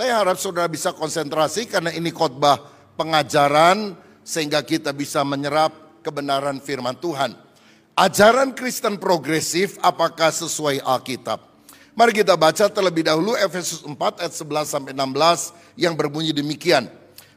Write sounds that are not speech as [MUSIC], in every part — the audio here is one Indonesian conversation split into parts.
Saya harap saudara bisa konsentrasi karena ini khotbah pengajaran sehingga kita bisa menyerap kebenaran firman Tuhan. Ajaran Kristen progresif apakah sesuai Alkitab? Mari kita baca terlebih dahulu Efesus 4 ayat 11 sampai 16 yang berbunyi demikian.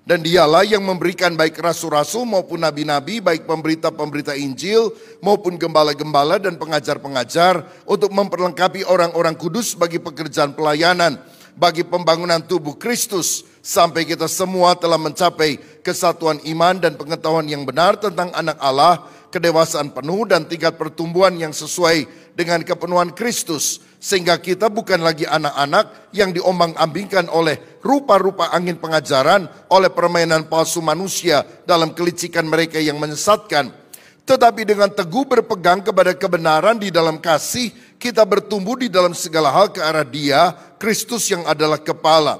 Dan dialah yang memberikan baik rasul-rasul maupun nabi-nabi, baik pemberita-pemberita Injil maupun gembala-gembala dan pengajar-pengajar untuk memperlengkapi orang-orang kudus bagi pekerjaan pelayanan bagi pembangunan tubuh Kristus sampai kita semua telah mencapai kesatuan iman dan pengetahuan yang benar tentang anak Allah, kedewasaan penuh dan tingkat pertumbuhan yang sesuai dengan kepenuhan Kristus sehingga kita bukan lagi anak-anak yang diombang-ambingkan oleh rupa-rupa angin pengajaran, oleh permainan palsu manusia dalam kelicikan mereka yang menyesatkan tetapi dengan teguh berpegang kepada kebenaran di dalam kasih, kita bertumbuh di dalam segala hal ke arah Dia, Kristus yang adalah kepala.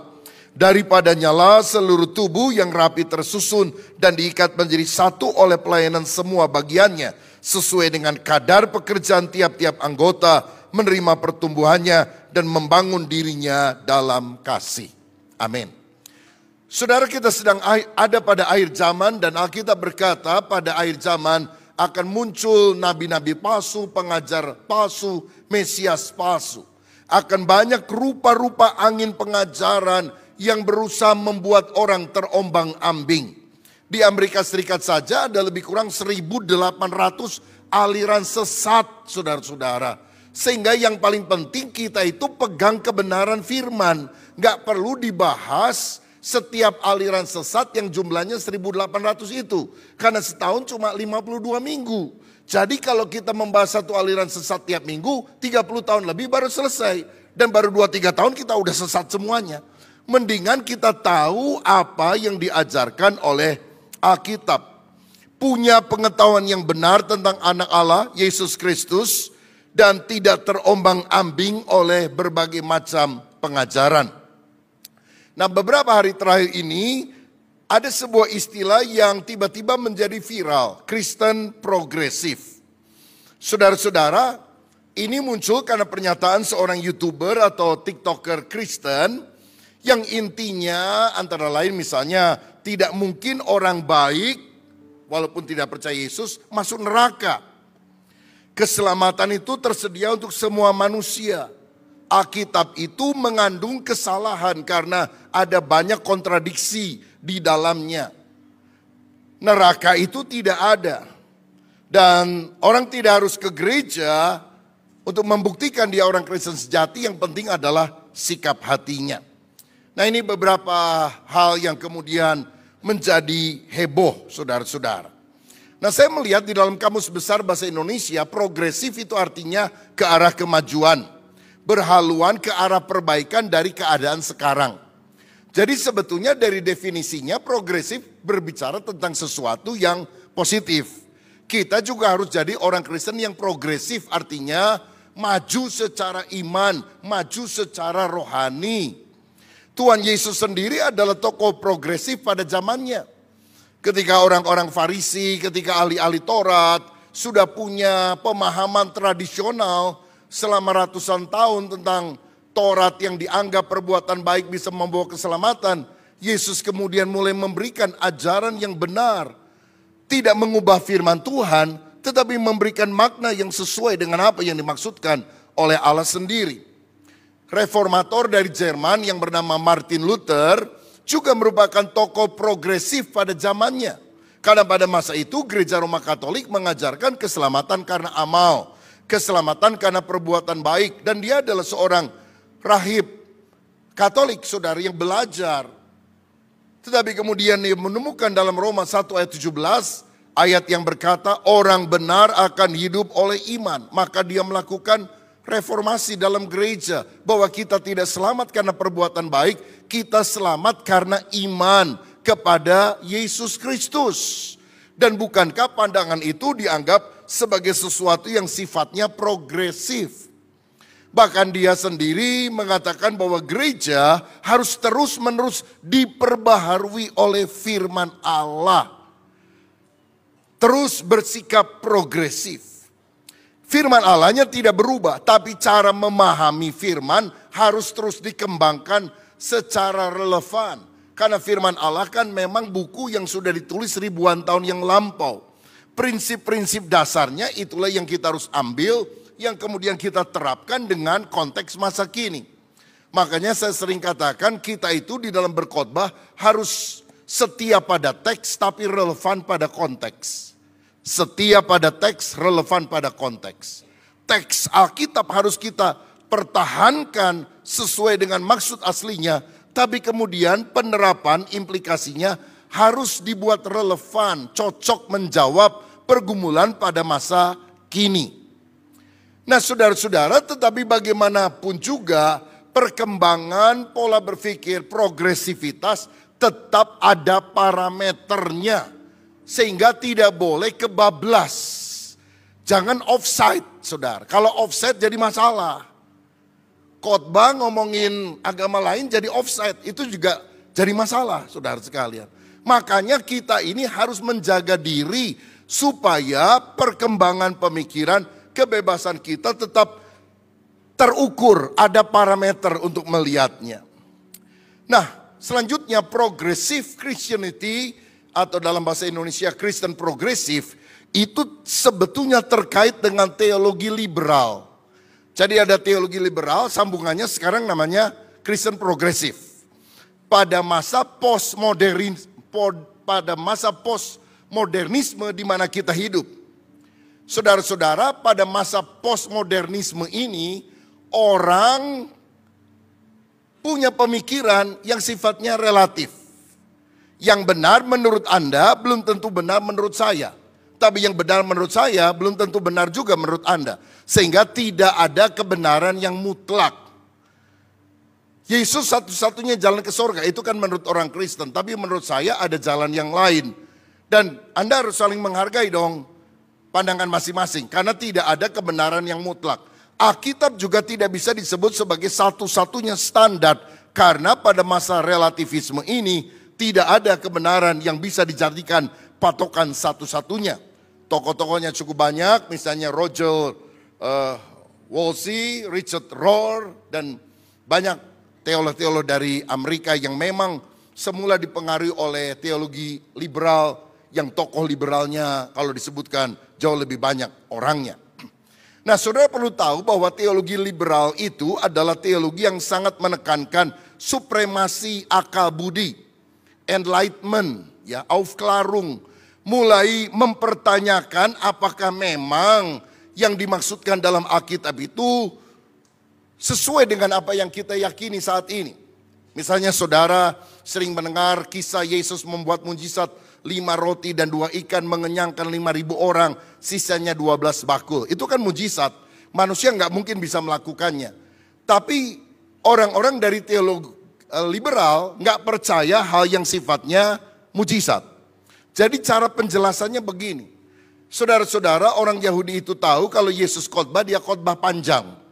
Daripadanya lah seluruh tubuh yang rapi tersusun dan diikat menjadi satu oleh pelayanan semua bagiannya, sesuai dengan kadar pekerjaan tiap-tiap anggota, menerima pertumbuhannya dan membangun dirinya dalam kasih. Amin. Saudara kita sedang ada pada air zaman dan Alkitab berkata pada air zaman akan muncul nabi-nabi palsu, pengajar palsu, mesias palsu. Akan banyak rupa-rupa angin pengajaran yang berusaha membuat orang terombang-ambing. Di Amerika Serikat saja ada lebih kurang 1.800 aliran sesat, saudara-saudara. Sehingga yang paling penting kita itu pegang kebenaran firman. Gak perlu dibahas setiap aliran sesat yang jumlahnya 1800 itu. Karena setahun cuma 52 minggu. Jadi kalau kita membahas satu aliran sesat tiap minggu, 30 tahun lebih baru selesai. Dan baru 2-3 tahun kita udah sesat semuanya. Mendingan kita tahu apa yang diajarkan oleh Alkitab. Punya pengetahuan yang benar tentang anak Allah, Yesus Kristus, dan tidak terombang ambing oleh berbagai macam pengajaran. Nah beberapa hari terakhir ini ada sebuah istilah yang tiba-tiba menjadi viral, Kristen progresif. Saudara-saudara, ini muncul karena pernyataan seorang YouTuber atau TikToker Kristen yang intinya antara lain misalnya tidak mungkin orang baik walaupun tidak percaya Yesus masuk neraka. Keselamatan itu tersedia untuk semua manusia Alkitab itu mengandung kesalahan karena ada banyak kontradiksi di dalamnya. Neraka itu tidak ada. Dan orang tidak harus ke gereja untuk membuktikan dia orang Kristen sejati yang penting adalah sikap hatinya. Nah ini beberapa hal yang kemudian menjadi heboh saudara-saudara. Nah saya melihat di dalam kamus besar bahasa Indonesia progresif itu artinya ke arah kemajuan berhaluan ke arah perbaikan dari keadaan sekarang. Jadi sebetulnya dari definisinya progresif berbicara tentang sesuatu yang positif. Kita juga harus jadi orang Kristen yang progresif artinya maju secara iman, maju secara rohani. Tuhan Yesus sendiri adalah tokoh progresif pada zamannya. Ketika orang-orang Farisi, ketika ahli-ahli Taurat sudah punya pemahaman tradisional, selama ratusan tahun tentang Taurat yang dianggap perbuatan baik bisa membawa keselamatan, Yesus kemudian mulai memberikan ajaran yang benar. Tidak mengubah firman Tuhan, tetapi memberikan makna yang sesuai dengan apa yang dimaksudkan oleh Allah sendiri. Reformator dari Jerman yang bernama Martin Luther juga merupakan tokoh progresif pada zamannya. Karena pada masa itu gereja Roma Katolik mengajarkan keselamatan karena amal keselamatan karena perbuatan baik. Dan dia adalah seorang rahib Katolik saudara yang belajar. Tetapi kemudian dia menemukan dalam Roma 1 ayat 17 ayat yang berkata orang benar akan hidup oleh iman. Maka dia melakukan reformasi dalam gereja bahwa kita tidak selamat karena perbuatan baik, kita selamat karena iman kepada Yesus Kristus. Dan bukankah pandangan itu dianggap sebagai sesuatu yang sifatnya progresif. Bahkan dia sendiri mengatakan bahwa gereja harus terus-menerus diperbaharui oleh firman Allah. Terus bersikap progresif. Firman Allahnya tidak berubah, tapi cara memahami firman harus terus dikembangkan secara relevan. Karena firman Allah kan memang buku yang sudah ditulis ribuan tahun yang lampau prinsip-prinsip dasarnya itulah yang kita harus ambil yang kemudian kita terapkan dengan konteks masa kini. Makanya saya sering katakan kita itu di dalam berkhotbah harus setia pada teks tapi relevan pada konteks. Setia pada teks, relevan pada konteks. Teks Alkitab harus kita pertahankan sesuai dengan maksud aslinya, tapi kemudian penerapan implikasinya harus dibuat relevan, cocok menjawab pergumulan pada masa kini. Nah, saudara-saudara, tetapi bagaimanapun juga perkembangan pola berpikir progresivitas tetap ada parameternya sehingga tidak boleh kebablas. Jangan offside, saudara. Kalau offside jadi masalah. Khotbah ngomongin agama lain jadi offside, itu juga jadi masalah, saudara sekalian. Makanya kita ini harus menjaga diri supaya perkembangan pemikiran, kebebasan kita tetap terukur, ada parameter untuk melihatnya. Nah, selanjutnya progressive Christianity atau dalam bahasa Indonesia Kristen progresif itu sebetulnya terkait dengan teologi liberal. Jadi ada teologi liberal, sambungannya sekarang namanya Kristen progresif. Pada masa postmodernis pada masa postmodernisme di mana kita hidup. Saudara-saudara, pada masa postmodernisme ini orang punya pemikiran yang sifatnya relatif. Yang benar menurut Anda belum tentu benar menurut saya. Tapi yang benar menurut saya belum tentu benar juga menurut Anda. Sehingga tidak ada kebenaran yang mutlak Yesus satu-satunya jalan ke surga itu kan menurut orang Kristen. Tapi menurut saya ada jalan yang lain. Dan Anda harus saling menghargai dong pandangan masing-masing. Karena tidak ada kebenaran yang mutlak. Alkitab juga tidak bisa disebut sebagai satu-satunya standar. Karena pada masa relativisme ini tidak ada kebenaran yang bisa dijadikan patokan satu-satunya. Tokoh-tokohnya cukup banyak, misalnya Roger uh, Wolsey, Richard Rohr, dan banyak teolog-teolog dari Amerika yang memang semula dipengaruhi oleh teologi liberal yang tokoh liberalnya kalau disebutkan jauh lebih banyak orangnya. [CLEARS THROAT] Nah, saudara perlu tahu bahwa teologi liberal itu adalah teologi yang sangat menekankan supremasi akal budi, enlightenment, ya, aufklärung, mulai mempertanyakan apakah memang yang dimaksudkan dalam Alkitab itu sesuai dengan apa yang kita yakini saat ini. Misalnya saudara sering mendengar kisah Yesus membuat mujizat lima roti dan dua ikan mengenyangkan lima ribu orang, sisanya dua belas bakul. Itu kan mujizat, manusia nggak mungkin bisa melakukannya. Tapi orang-orang dari teologi eh, liberal nggak percaya hal yang sifatnya mujizat. Jadi cara penjelasannya begini. Saudara-saudara orang Yahudi itu tahu kalau Yesus khotbah dia khotbah panjang.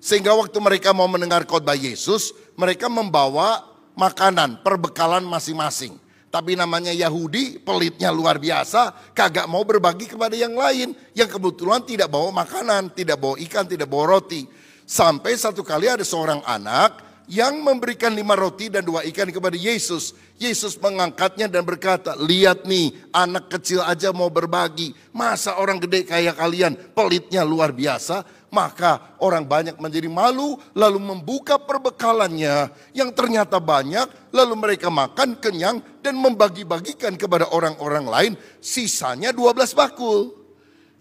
Sehingga waktu mereka mau mendengar khotbah Yesus, mereka membawa makanan, perbekalan masing-masing. Tapi namanya Yahudi, pelitnya luar biasa, kagak mau berbagi kepada yang lain. Yang kebetulan tidak bawa makanan, tidak bawa ikan, tidak bawa roti. Sampai satu kali ada seorang anak yang memberikan lima roti dan dua ikan kepada Yesus. Yesus mengangkatnya dan berkata, lihat nih anak kecil aja mau berbagi. Masa orang gede kayak kalian pelitnya luar biasa? Maka orang banyak menjadi malu lalu membuka perbekalannya yang ternyata banyak. Lalu mereka makan kenyang dan membagi-bagikan kepada orang-orang lain sisanya 12 bakul.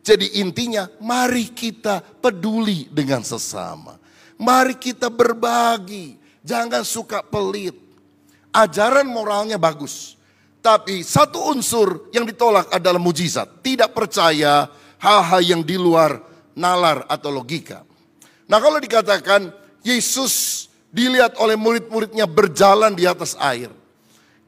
Jadi intinya mari kita peduli dengan sesama. Mari kita berbagi. Jangan suka pelit. Ajaran moralnya bagus. Tapi satu unsur yang ditolak adalah mujizat. Tidak percaya hal-hal yang di luar nalar atau logika. Nah kalau dikatakan Yesus dilihat oleh murid-muridnya berjalan di atas air.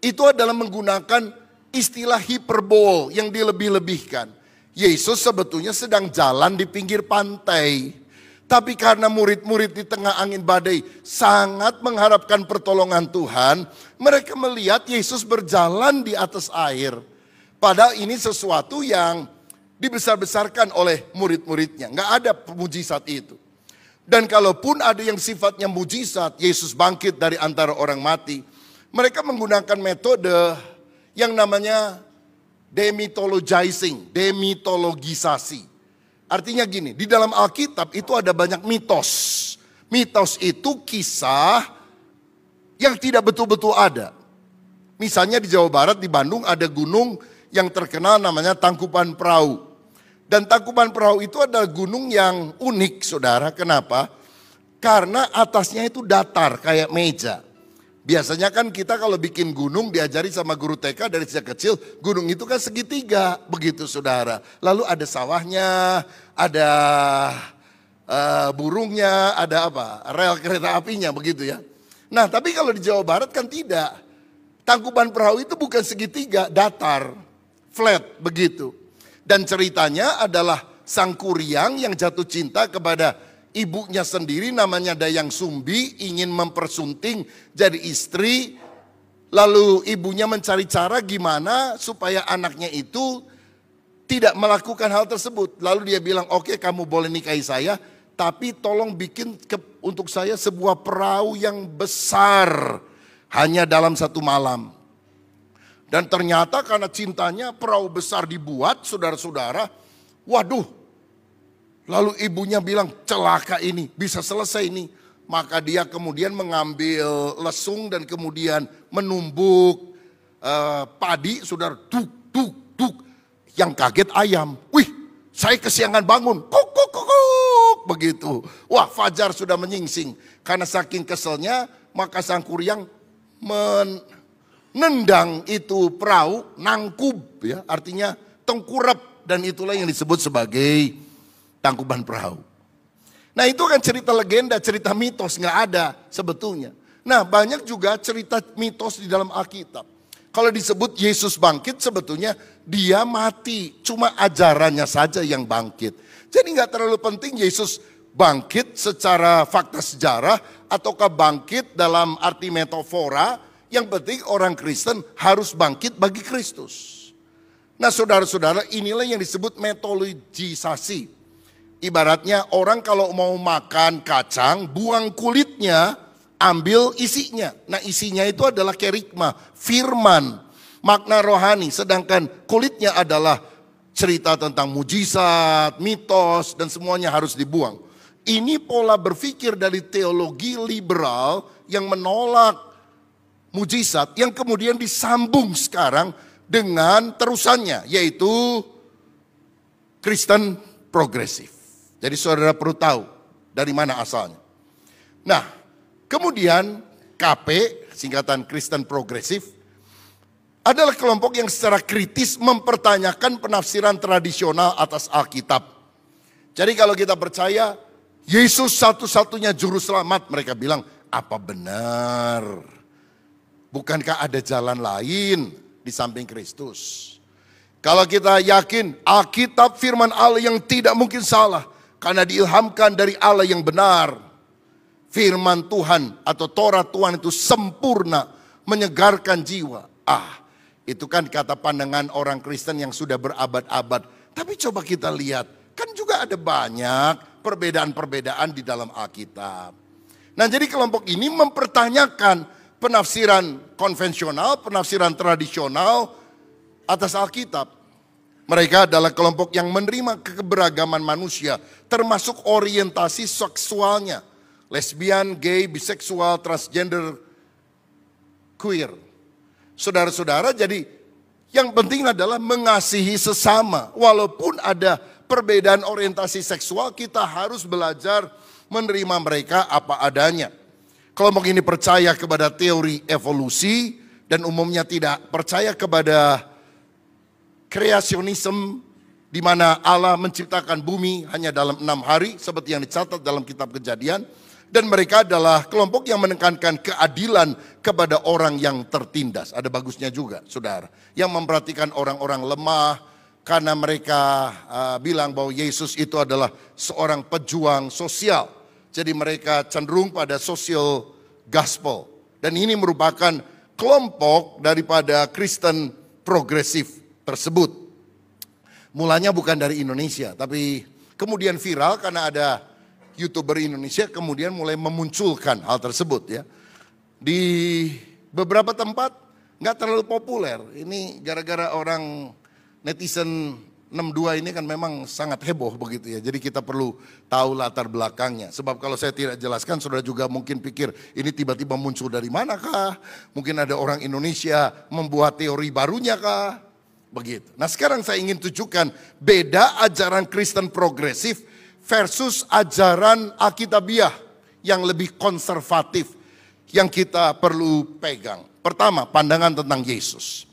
Itu adalah menggunakan istilah hiperbol yang dilebih-lebihkan. Yesus sebetulnya sedang jalan di pinggir pantai. Tapi karena murid-murid di tengah angin badai sangat mengharapkan pertolongan Tuhan, mereka melihat Yesus berjalan di atas air. Padahal ini sesuatu yang dibesar-besarkan oleh murid-muridnya. Nggak ada mujizat itu. Dan kalaupun ada yang sifatnya mujizat, Yesus bangkit dari antara orang mati. Mereka menggunakan metode yang namanya demitologizing, demitologisasi. Artinya gini, di dalam Alkitab itu ada banyak mitos. Mitos itu kisah yang tidak betul-betul ada. Misalnya di Jawa Barat, di Bandung ada gunung yang terkenal namanya Tangkupan Perahu. Dan Tangkupan Perahu itu adalah gunung yang unik saudara. Kenapa? Karena atasnya itu datar kayak meja. Biasanya kan kita kalau bikin gunung diajari sama guru TK dari sejak kecil, gunung itu kan segitiga, begitu saudara. Lalu ada sawahnya, ada uh, burungnya, ada apa? Rel kereta apinya, begitu ya. Nah, tapi kalau di Jawa Barat kan tidak. Tangkuban perahu itu bukan segitiga, datar, flat, begitu. Dan ceritanya adalah sang kuriang yang jatuh cinta kepada ibunya sendiri namanya Dayang Sumbi ingin mempersunting jadi istri. Lalu ibunya mencari cara gimana supaya anaknya itu tidak melakukan hal tersebut. Lalu dia bilang, oke okay, kamu boleh nikahi saya, tapi tolong bikin ke, untuk saya sebuah perahu yang besar. Hanya dalam satu malam. Dan ternyata karena cintanya perahu besar dibuat, saudara-saudara, waduh Lalu ibunya bilang, celaka ini, bisa selesai ini. Maka dia kemudian mengambil lesung dan kemudian menumbuk uh, padi, saudara, tuk, tuk, tuk. Yang kaget ayam, wih, saya kesiangan bangun, kuk, kuk, kuk, kuk, begitu. Wah, Fajar sudah menyingsing. Karena saking keselnya, maka sang kuryang menendang itu perahu, nangkub, ya, artinya tengkurap. Dan itulah yang disebut sebagai tangkuban perahu. Nah itu kan cerita legenda, cerita mitos, nggak ada sebetulnya. Nah banyak juga cerita mitos di dalam Alkitab. Kalau disebut Yesus bangkit sebetulnya dia mati. Cuma ajarannya saja yang bangkit. Jadi nggak terlalu penting Yesus bangkit secara fakta sejarah ataukah bangkit dalam arti metafora. Yang penting orang Kristen harus bangkit bagi Kristus. Nah saudara-saudara inilah yang disebut metologisasi. Ibaratnya orang kalau mau makan kacang, buang kulitnya, ambil isinya. Nah isinya itu adalah kerikma, firman, makna rohani. Sedangkan kulitnya adalah cerita tentang mujizat, mitos, dan semuanya harus dibuang. Ini pola berpikir dari teologi liberal yang menolak mujizat yang kemudian disambung sekarang dengan terusannya yaitu Kristen progresif. Jadi saudara perlu tahu dari mana asalnya. Nah, kemudian KP, singkatan Kristen Progresif, adalah kelompok yang secara kritis mempertanyakan penafsiran tradisional atas Alkitab. Jadi kalau kita percaya Yesus satu-satunya juru selamat, mereka bilang, apa benar? Bukankah ada jalan lain di samping Kristus? Kalau kita yakin Alkitab firman Allah yang tidak mungkin salah, karena diilhamkan dari Allah yang benar. Firman Tuhan atau Torah Tuhan itu sempurna, menyegarkan jiwa. Ah, itu kan kata pandangan orang Kristen yang sudah berabad-abad. Tapi coba kita lihat, kan juga ada banyak perbedaan-perbedaan di dalam Alkitab. Nah jadi kelompok ini mempertanyakan penafsiran konvensional, penafsiran tradisional atas Alkitab. Mereka adalah kelompok yang menerima keberagaman manusia, termasuk orientasi seksualnya. Lesbian, gay, biseksual, transgender, queer. Saudara-saudara, jadi yang penting adalah mengasihi sesama. Walaupun ada perbedaan orientasi seksual, kita harus belajar menerima mereka apa adanya. Kelompok ini percaya kepada teori evolusi dan umumnya tidak percaya kepada kreasionisme di mana Allah menciptakan bumi hanya dalam enam hari seperti yang dicatat dalam kitab kejadian. Dan mereka adalah kelompok yang menekankan keadilan kepada orang yang tertindas. Ada bagusnya juga saudara. Yang memperhatikan orang-orang lemah karena mereka uh, bilang bahwa Yesus itu adalah seorang pejuang sosial. Jadi mereka cenderung pada sosial gospel. Dan ini merupakan kelompok daripada Kristen progresif tersebut. Mulanya bukan dari Indonesia, tapi kemudian viral karena ada YouTuber Indonesia kemudian mulai memunculkan hal tersebut ya. Di beberapa tempat nggak terlalu populer. Ini gara-gara orang netizen 62 ini kan memang sangat heboh begitu ya. Jadi kita perlu tahu latar belakangnya. Sebab kalau saya tidak jelaskan saudara juga mungkin pikir ini tiba-tiba muncul dari manakah? Mungkin ada orang Indonesia membuat teori barunya kah? Begitu. Nah sekarang saya ingin tunjukkan beda ajaran Kristen progresif versus ajaran Alkitabiah yang lebih konservatif yang kita perlu pegang. Pertama, pandangan tentang Yesus.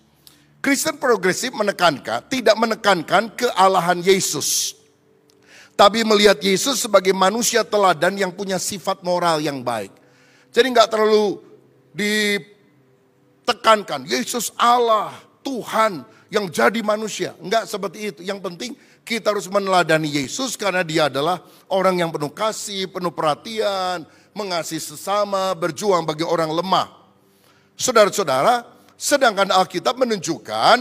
Kristen progresif menekankan, tidak menekankan kealahan Yesus. Tapi melihat Yesus sebagai manusia teladan yang punya sifat moral yang baik. Jadi nggak terlalu ditekankan, Yesus Allah, Tuhan, yang jadi manusia. Enggak seperti itu. Yang penting kita harus meneladani Yesus karena dia adalah orang yang penuh kasih, penuh perhatian, mengasihi sesama, berjuang bagi orang lemah. Saudara-saudara, sedangkan Alkitab menunjukkan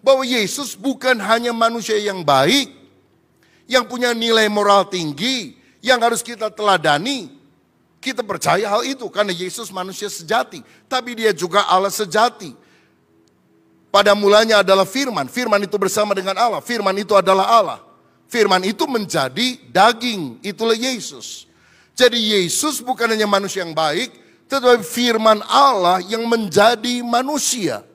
bahwa Yesus bukan hanya manusia yang baik, yang punya nilai moral tinggi, yang harus kita teladani. Kita percaya hal itu karena Yesus manusia sejati, tapi dia juga Allah sejati pada mulanya adalah firman. Firman itu bersama dengan Allah. Firman itu adalah Allah. Firman itu menjadi daging. Itulah Yesus. Jadi Yesus bukan hanya manusia yang baik, tetapi firman Allah yang menjadi manusia.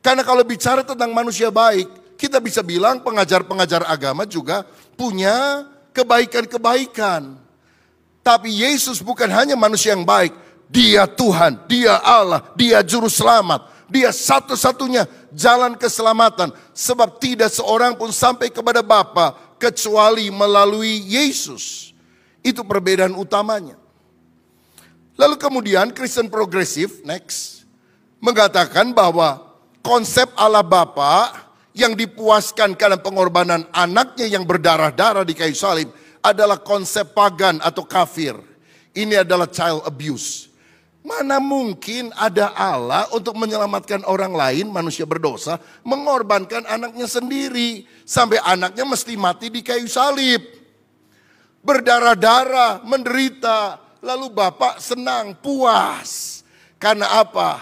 Karena kalau bicara tentang manusia baik, kita bisa bilang pengajar-pengajar agama juga punya kebaikan-kebaikan. Tapi Yesus bukan hanya manusia yang baik, dia Tuhan, dia Allah, dia juru selamat. Dia satu-satunya jalan keselamatan. Sebab tidak seorang pun sampai kepada Bapa kecuali melalui Yesus. Itu perbedaan utamanya. Lalu kemudian Kristen progresif, next, mengatakan bahwa konsep Allah Bapa yang dipuaskan karena pengorbanan anaknya yang berdarah-darah di kayu salib adalah konsep pagan atau kafir. Ini adalah child abuse Mana mungkin ada Allah untuk menyelamatkan orang lain, manusia berdosa, mengorbankan anaknya sendiri. Sampai anaknya mesti mati di kayu salib. Berdarah-darah, menderita. Lalu bapak senang, puas. Karena apa?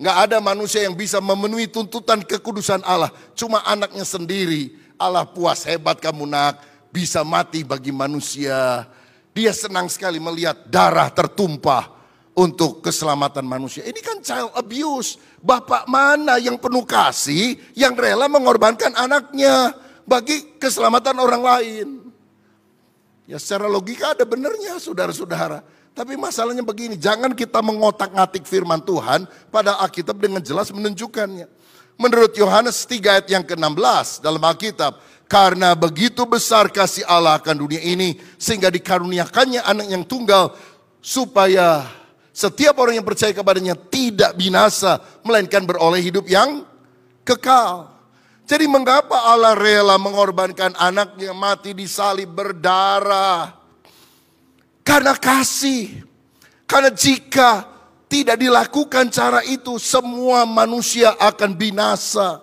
Gak ada manusia yang bisa memenuhi tuntutan kekudusan Allah. Cuma anaknya sendiri. Allah puas, hebat kamu nak. Bisa mati bagi manusia. Dia senang sekali melihat darah tertumpah untuk keselamatan manusia. Ini kan child abuse. Bapak mana yang penuh kasih yang rela mengorbankan anaknya bagi keselamatan orang lain? Ya secara logika ada benernya saudara-saudara. Tapi masalahnya begini, jangan kita mengotak-ngatik firman Tuhan pada Alkitab dengan jelas menunjukkannya. Menurut Yohanes 3 ayat yang ke-16 dalam Alkitab, karena begitu besar kasih Allah akan dunia ini sehingga dikaruniakannya anak yang tunggal supaya setiap orang yang percaya kepadanya tidak binasa, melainkan beroleh hidup yang kekal. Jadi mengapa Allah rela mengorbankan anaknya mati di salib berdarah? Karena kasih. Karena jika tidak dilakukan cara itu, semua manusia akan binasa.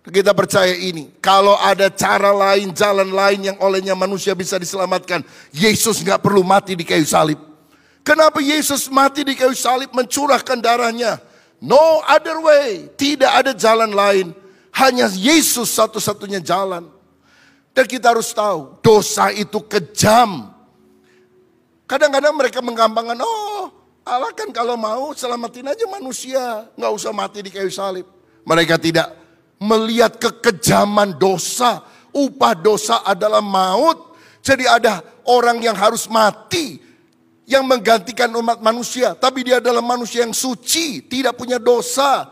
Kita percaya ini. Kalau ada cara lain, jalan lain yang olehnya manusia bisa diselamatkan. Yesus nggak perlu mati di kayu salib. Kenapa Yesus mati di kayu salib mencurahkan darahnya? No other way, tidak ada jalan lain. Hanya Yesus satu-satunya jalan. Dan kita harus tahu, dosa itu kejam. Kadang-kadang mereka menggampangkan, oh Allah kan kalau mau selamatin aja manusia. Nggak usah mati di kayu salib. Mereka tidak melihat kekejaman dosa. Upah dosa adalah maut. Jadi ada orang yang harus mati yang menggantikan umat manusia, tapi dia adalah manusia yang suci, tidak punya dosa,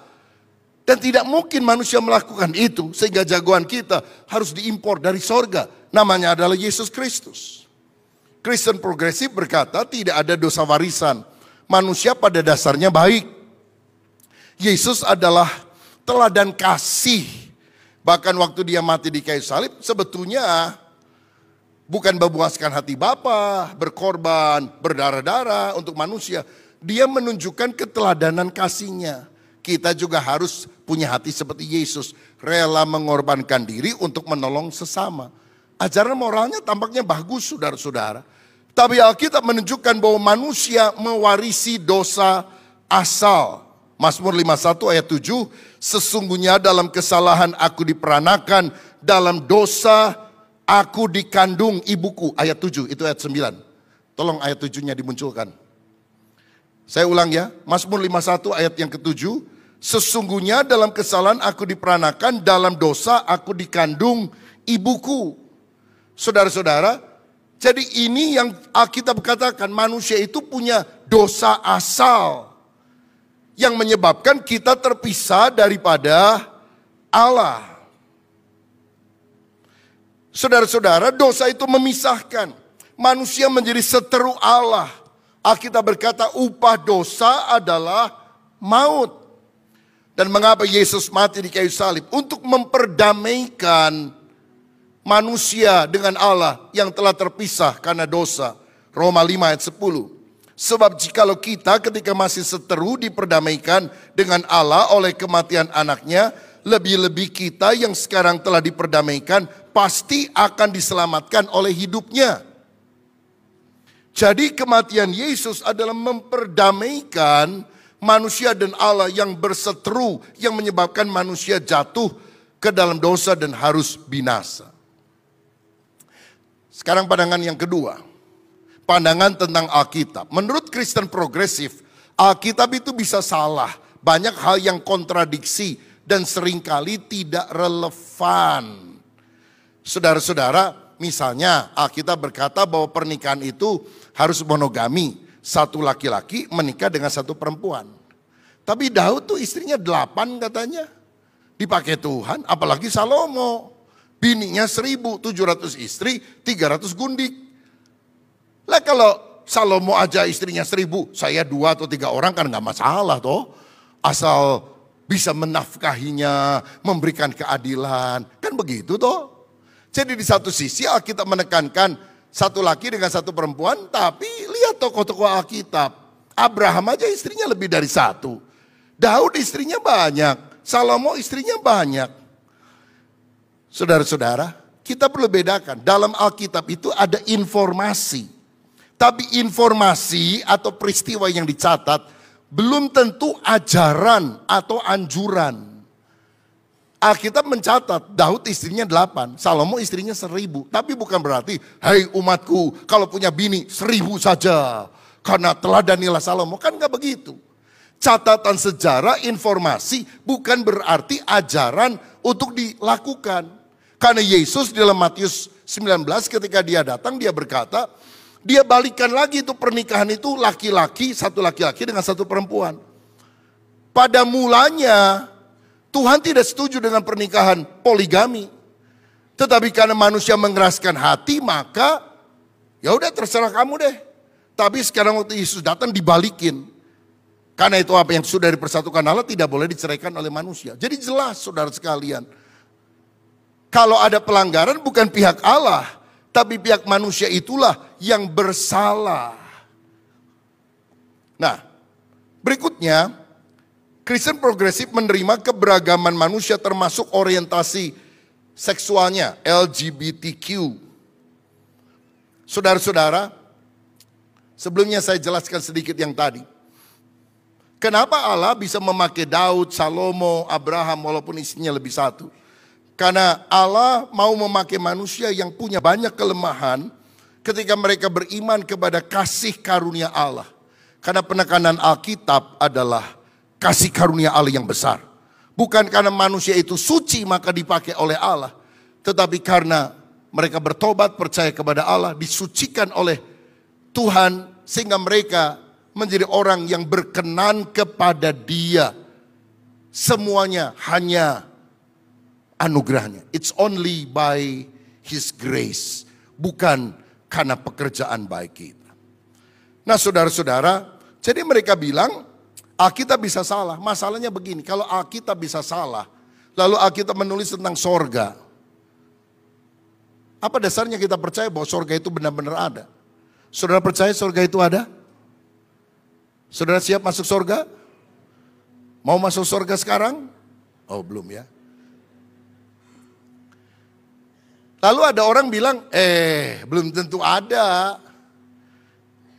dan tidak mungkin manusia melakukan itu, sehingga jagoan kita harus diimpor dari sorga. Namanya adalah Yesus Kristus. Kristen progresif berkata tidak ada dosa warisan. Manusia pada dasarnya baik. Yesus adalah teladan kasih. Bahkan waktu dia mati di kayu salib, sebetulnya Bukan memuaskan hati Bapa, berkorban, berdarah-darah untuk manusia. Dia menunjukkan keteladanan kasihnya. Kita juga harus punya hati seperti Yesus. Rela mengorbankan diri untuk menolong sesama. Ajaran moralnya tampaknya bagus saudara-saudara. Tapi Alkitab menunjukkan bahwa manusia mewarisi dosa asal. Mazmur 51 ayat 7, sesungguhnya dalam kesalahan aku diperanakan, dalam dosa Aku dikandung ibuku. Ayat 7, itu ayat 9. Tolong ayat 7-nya dimunculkan. Saya ulang ya, Mazmur 51 ayat yang ketujuh. Sesungguhnya dalam kesalahan aku diperanakan, dalam dosa aku dikandung ibuku. Saudara-saudara, jadi ini yang kita katakan manusia itu punya dosa asal. Yang menyebabkan kita terpisah daripada Allah. Saudara-saudara, dosa itu memisahkan. Manusia menjadi seteru Allah. Alkitab berkata upah dosa adalah maut. Dan mengapa Yesus mati di kayu salib? Untuk memperdamaikan manusia dengan Allah yang telah terpisah karena dosa. Roma 5 ayat 10. Sebab jikalau kita ketika masih seteru diperdamaikan dengan Allah oleh kematian anaknya, lebih-lebih kita yang sekarang telah diperdamaikan pasti akan diselamatkan oleh hidupnya. Jadi kematian Yesus adalah memperdamaikan manusia dan Allah yang berseteru yang menyebabkan manusia jatuh ke dalam dosa dan harus binasa. Sekarang pandangan yang kedua. Pandangan tentang Alkitab. Menurut Kristen progresif, Alkitab itu bisa salah. Banyak hal yang kontradiksi dan seringkali tidak relevan. Saudara-saudara, misalnya kita berkata bahwa pernikahan itu harus monogami. Satu laki-laki menikah dengan satu perempuan. Tapi Daud tuh istrinya delapan katanya. Dipakai Tuhan, apalagi Salomo. Bininya 1.700 istri, 300 gundik. Lah kalau Salomo aja istrinya seribu, saya dua atau tiga orang kan nggak masalah toh. Asal bisa menafkahinya, memberikan keadilan. Kan begitu toh. Jadi di satu sisi Alkitab menekankan satu laki dengan satu perempuan, tapi lihat tokoh-tokoh Alkitab. Abraham aja istrinya lebih dari satu. Daud istrinya banyak, Salomo istrinya banyak. Saudara-saudara, kita perlu bedakan. Dalam Alkitab itu ada informasi. Tapi informasi atau peristiwa yang dicatat belum tentu ajaran atau anjuran. Alkitab mencatat Daud istrinya delapan, Salomo istrinya seribu. Tapi bukan berarti, hei umatku kalau punya bini seribu saja. Karena Telah danilah Salomo, kan gak begitu. Catatan sejarah informasi bukan berarti ajaran untuk dilakukan. Karena Yesus di dalam Matius 19 ketika dia datang dia berkata, dia balikan lagi itu pernikahan itu laki-laki, satu laki-laki dengan satu perempuan. Pada mulanya Tuhan tidak setuju dengan pernikahan poligami. Tetapi karena manusia mengeraskan hati maka ya udah terserah kamu deh. Tapi sekarang waktu Yesus datang dibalikin. Karena itu apa yang sudah dipersatukan Allah tidak boleh diceraikan oleh manusia. Jadi jelas saudara sekalian. Kalau ada pelanggaran bukan pihak Allah. Tapi pihak manusia itulah yang bersalah. Nah, berikutnya Kristen progresif menerima keberagaman manusia termasuk orientasi seksualnya LGBTQ. Saudara-saudara, sebelumnya saya jelaskan sedikit yang tadi. Kenapa Allah bisa memakai Daud, Salomo, Abraham walaupun isinya lebih satu? Karena Allah mau memakai manusia yang punya banyak kelemahan ketika mereka beriman kepada kasih karunia Allah. Karena penekanan Alkitab adalah kasih karunia Allah yang besar. Bukan karena manusia itu suci maka dipakai oleh Allah. Tetapi karena mereka bertobat percaya kepada Allah disucikan oleh Tuhan sehingga mereka menjadi orang yang berkenan kepada dia. Semuanya hanya anugerahnya. It's only by His grace. Bukan karena pekerjaan baik kita. Nah saudara-saudara, jadi mereka bilang, Alkitab bisa salah. Masalahnya begini, kalau Alkitab bisa salah, lalu Alkitab menulis tentang sorga. Apa dasarnya kita percaya bahwa sorga itu benar-benar ada? Saudara percaya sorga itu ada? Saudara siap masuk sorga? Mau masuk sorga sekarang? Oh belum ya. Lalu ada orang bilang, eh belum tentu ada.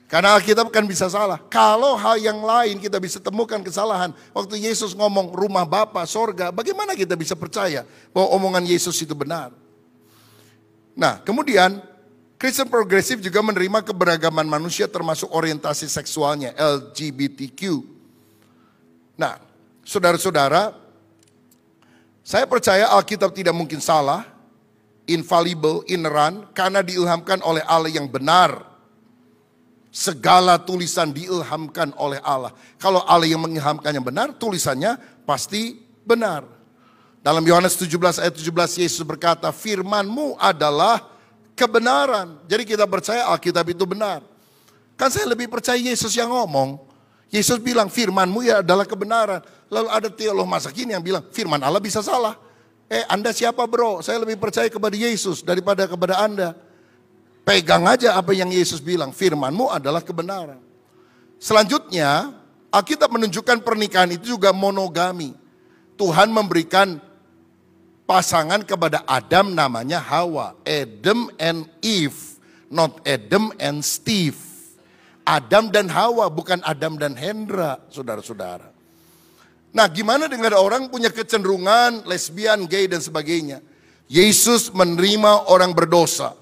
Karena Alkitab kan bisa salah. Kalau hal yang lain kita bisa temukan kesalahan. Waktu Yesus ngomong rumah Bapa, sorga, bagaimana kita bisa percaya bahwa omongan Yesus itu benar? Nah, kemudian Kristen progresif juga menerima keberagaman manusia termasuk orientasi seksualnya LGBTQ. Nah, saudara-saudara, saya percaya Alkitab tidak mungkin salah infallible, ineran, karena diilhamkan oleh Allah yang benar. Segala tulisan diilhamkan oleh Allah. Kalau Allah yang mengilhamkan yang benar, tulisannya pasti benar. Dalam Yohanes 17 ayat 17 Yesus berkata, firmanmu adalah kebenaran. Jadi kita percaya Alkitab itu benar. Kan saya lebih percaya Yesus yang ngomong. Yesus bilang firmanmu ya adalah kebenaran. Lalu ada teolog masa kini yang bilang firman Allah bisa salah. Eh Anda siapa bro? Saya lebih percaya kepada Yesus daripada kepada Anda. Pegang aja apa yang Yesus bilang. Firmanmu adalah kebenaran. Selanjutnya, Alkitab menunjukkan pernikahan itu juga monogami. Tuhan memberikan pasangan kepada Adam namanya Hawa. Adam and Eve, not Adam and Steve. Adam dan Hawa, bukan Adam dan Hendra, saudara-saudara. Nah, gimana dengan orang punya kecenderungan lesbian, gay, dan sebagainya? Yesus menerima orang berdosa,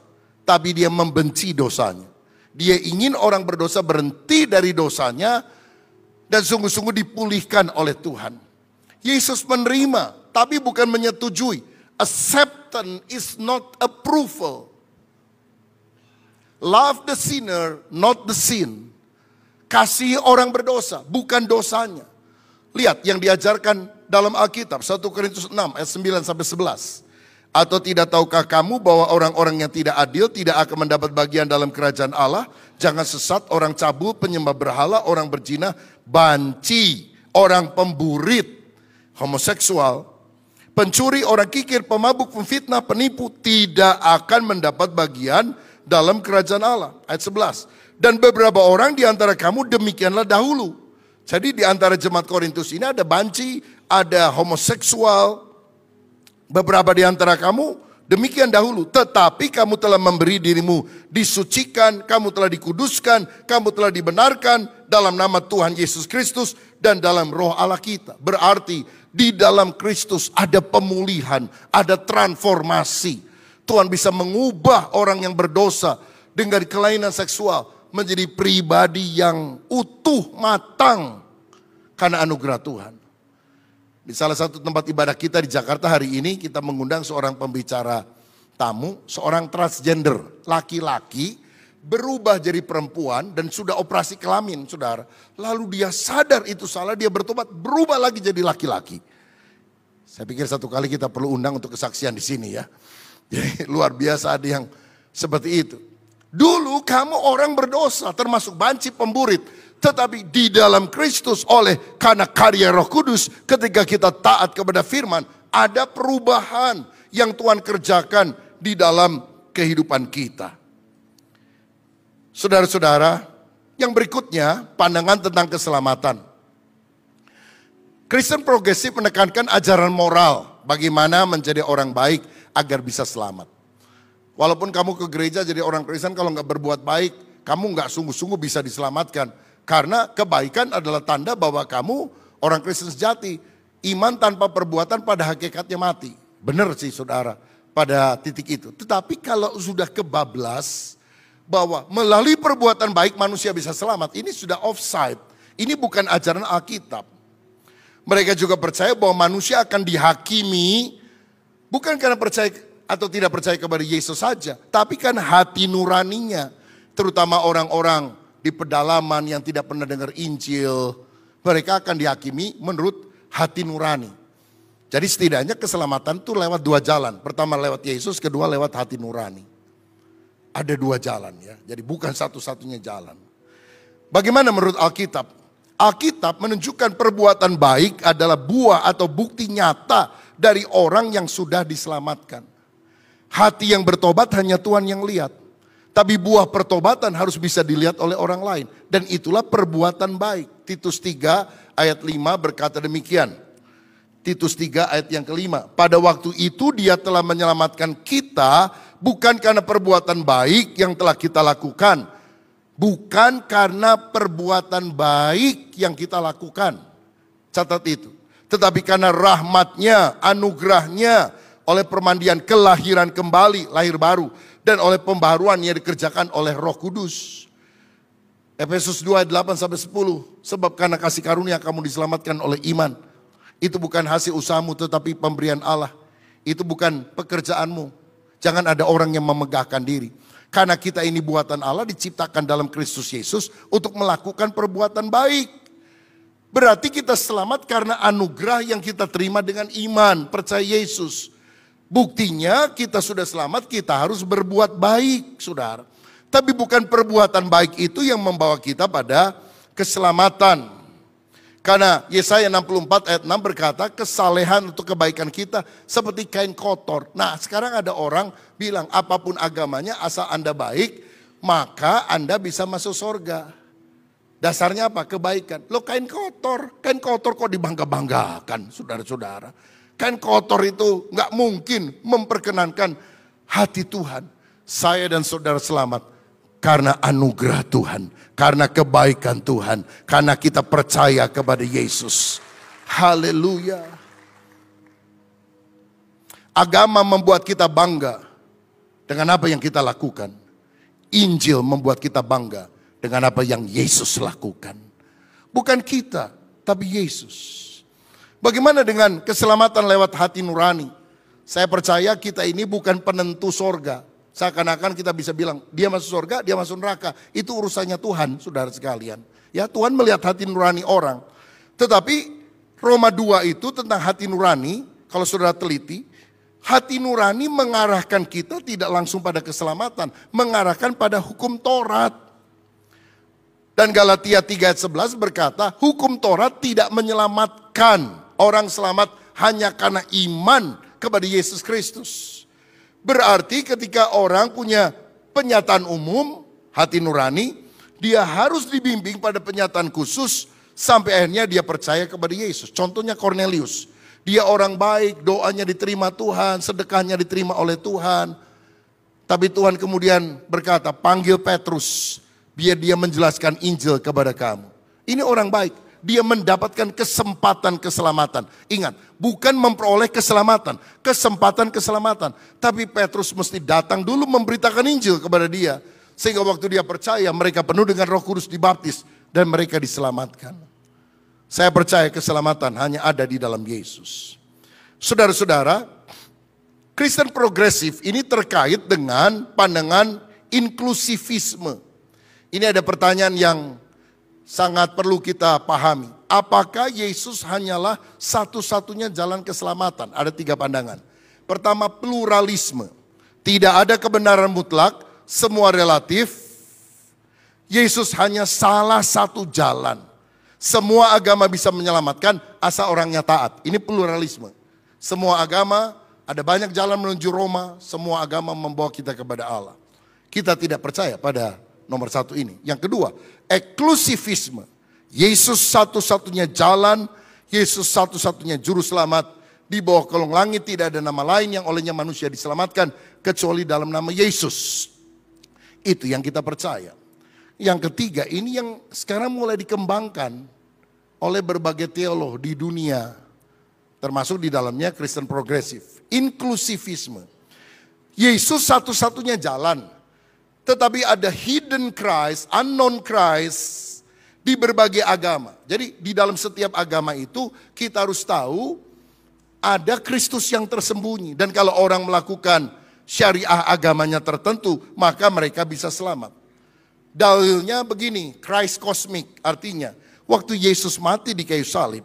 tapi dia membenci dosanya. Dia ingin orang berdosa berhenti dari dosanya dan sungguh-sungguh dipulihkan oleh Tuhan. Yesus menerima, tapi bukan menyetujui. Acceptance is not approval. Love the sinner, not the sin. Kasih orang berdosa, bukan dosanya. Lihat yang diajarkan dalam Alkitab 1 Korintus 6 ayat 9 sampai 11. Atau tidak tahukah kamu bahwa orang-orang yang tidak adil tidak akan mendapat bagian dalam kerajaan Allah? Jangan sesat orang cabul, penyembah berhala, orang berjina, banci, orang pemburit, homoseksual, pencuri, orang kikir, pemabuk, pemfitnah, penipu tidak akan mendapat bagian dalam kerajaan Allah. Ayat 11. Dan beberapa orang di antara kamu demikianlah dahulu jadi di antara jemaat Korintus ini ada banci, ada homoseksual. Beberapa di antara kamu demikian dahulu. Tetapi kamu telah memberi dirimu disucikan, kamu telah dikuduskan, kamu telah dibenarkan dalam nama Tuhan Yesus Kristus dan dalam roh Allah kita. Berarti di dalam Kristus ada pemulihan, ada transformasi. Tuhan bisa mengubah orang yang berdosa dengan kelainan seksual menjadi pribadi yang utuh, matang karena anugerah Tuhan. Di salah satu tempat ibadah kita di Jakarta hari ini kita mengundang seorang pembicara tamu, seorang transgender, laki-laki berubah jadi perempuan dan sudah operasi kelamin, Saudara. Lalu dia sadar itu salah, dia bertobat, berubah lagi jadi laki-laki. Saya pikir satu kali kita perlu undang untuk kesaksian di sini ya. [LAUGHS] Jadi luar biasa ada yang seperti itu. Dulu kamu orang berdosa termasuk banci pemburit. Tetapi di dalam Kristus oleh karena karya roh kudus ketika kita taat kepada firman. Ada perubahan yang Tuhan kerjakan di dalam kehidupan kita. Saudara-saudara, yang berikutnya pandangan tentang keselamatan. Kristen progresif menekankan ajaran moral bagaimana menjadi orang baik agar bisa selamat. Walaupun kamu ke gereja jadi orang Kristen kalau nggak berbuat baik, kamu nggak sungguh-sungguh bisa diselamatkan. Karena kebaikan adalah tanda bahwa kamu orang Kristen sejati. Iman tanpa perbuatan pada hakikatnya mati. Benar sih saudara pada titik itu. Tetapi kalau sudah kebablas bahwa melalui perbuatan baik manusia bisa selamat. Ini sudah offside. Ini bukan ajaran Alkitab. Mereka juga percaya bahwa manusia akan dihakimi bukan karena percaya atau tidak percaya kepada Yesus saja, tapi kan hati nuraninya, terutama orang-orang di pedalaman yang tidak pernah dengar Injil, mereka akan dihakimi menurut hati nurani. Jadi setidaknya keselamatan itu lewat dua jalan. Pertama lewat Yesus, kedua lewat hati nurani. Ada dua jalan ya. Jadi bukan satu-satunya jalan. Bagaimana menurut Alkitab? Alkitab menunjukkan perbuatan baik adalah buah atau bukti nyata dari orang yang sudah diselamatkan. Hati yang bertobat hanya Tuhan yang lihat. Tapi buah pertobatan harus bisa dilihat oleh orang lain. Dan itulah perbuatan baik. Titus 3 ayat 5 berkata demikian. Titus 3 ayat yang kelima. Pada waktu itu dia telah menyelamatkan kita bukan karena perbuatan baik yang telah kita lakukan. Bukan karena perbuatan baik yang kita lakukan. Catat itu. Tetapi karena rahmatnya, anugerahnya, oleh permandian kelahiran kembali, lahir baru. Dan oleh pembaruan yang dikerjakan oleh roh kudus. Efesus 2 ayat 8 sampai 10. Sebab karena kasih karunia kamu diselamatkan oleh iman. Itu bukan hasil usahamu tetapi pemberian Allah. Itu bukan pekerjaanmu. Jangan ada orang yang memegahkan diri. Karena kita ini buatan Allah diciptakan dalam Kristus Yesus untuk melakukan perbuatan baik. Berarti kita selamat karena anugerah yang kita terima dengan iman, percaya Yesus. Buktinya kita sudah selamat, kita harus berbuat baik, saudara. Tapi bukan perbuatan baik itu yang membawa kita pada keselamatan. Karena Yesaya 64 ayat 6 berkata, kesalehan untuk kebaikan kita seperti kain kotor. Nah sekarang ada orang bilang, apapun agamanya asal Anda baik, maka Anda bisa masuk surga. Dasarnya apa? Kebaikan. Lo kain kotor. Kain kotor kok dibangga-banggakan, saudara-saudara kain kotor itu nggak mungkin memperkenankan hati Tuhan. Saya dan saudara selamat karena anugerah Tuhan, karena kebaikan Tuhan, karena kita percaya kepada Yesus. Haleluya. Agama membuat kita bangga dengan apa yang kita lakukan. Injil membuat kita bangga dengan apa yang Yesus lakukan. Bukan kita, tapi Yesus. Bagaimana dengan keselamatan lewat hati nurani? Saya percaya kita ini bukan penentu sorga. Seakan-akan kita bisa bilang, dia masuk sorga, dia masuk neraka. Itu urusannya Tuhan, saudara sekalian. Ya Tuhan melihat hati nurani orang. Tetapi Roma 2 itu tentang hati nurani, kalau saudara teliti, hati nurani mengarahkan kita tidak langsung pada keselamatan, mengarahkan pada hukum Taurat. Dan Galatia 3 ayat 11 berkata, hukum Taurat tidak menyelamatkan orang selamat hanya karena iman kepada Yesus Kristus. Berarti ketika orang punya penyataan umum, hati nurani, dia harus dibimbing pada penyataan khusus sampai akhirnya dia percaya kepada Yesus. Contohnya Cornelius. Dia orang baik, doanya diterima Tuhan, sedekahnya diterima oleh Tuhan. Tapi Tuhan kemudian berkata, panggil Petrus biar dia menjelaskan Injil kepada kamu. Ini orang baik, dia mendapatkan kesempatan keselamatan. Ingat, bukan memperoleh keselamatan, kesempatan keselamatan. Tapi Petrus mesti datang dulu memberitakan Injil kepada dia. Sehingga waktu dia percaya mereka penuh dengan roh kudus dibaptis dan mereka diselamatkan. Saya percaya keselamatan hanya ada di dalam Yesus. Saudara-saudara, Kristen progresif ini terkait dengan pandangan inklusivisme. Ini ada pertanyaan yang sangat perlu kita pahami. Apakah Yesus hanyalah satu-satunya jalan keselamatan? Ada tiga pandangan. Pertama, pluralisme. Tidak ada kebenaran mutlak, semua relatif. Yesus hanya salah satu jalan. Semua agama bisa menyelamatkan asa orangnya taat. Ini pluralisme. Semua agama, ada banyak jalan menuju Roma, semua agama membawa kita kepada Allah. Kita tidak percaya pada nomor satu ini. Yang kedua, eksklusivisme. Yesus satu-satunya jalan, Yesus satu-satunya juru selamat. Di bawah kolong langit tidak ada nama lain yang olehnya manusia diselamatkan kecuali dalam nama Yesus. Itu yang kita percaya. Yang ketiga ini yang sekarang mulai dikembangkan oleh berbagai teolog di dunia. Termasuk di dalamnya Kristen progresif. Inklusivisme. Yesus satu-satunya jalan tetapi ada hidden Christ, unknown Christ di berbagai agama. Jadi di dalam setiap agama itu kita harus tahu ada Kristus yang tersembunyi dan kalau orang melakukan syariah agamanya tertentu, maka mereka bisa selamat. Dalilnya begini, Christ cosmic artinya waktu Yesus mati di kayu salib,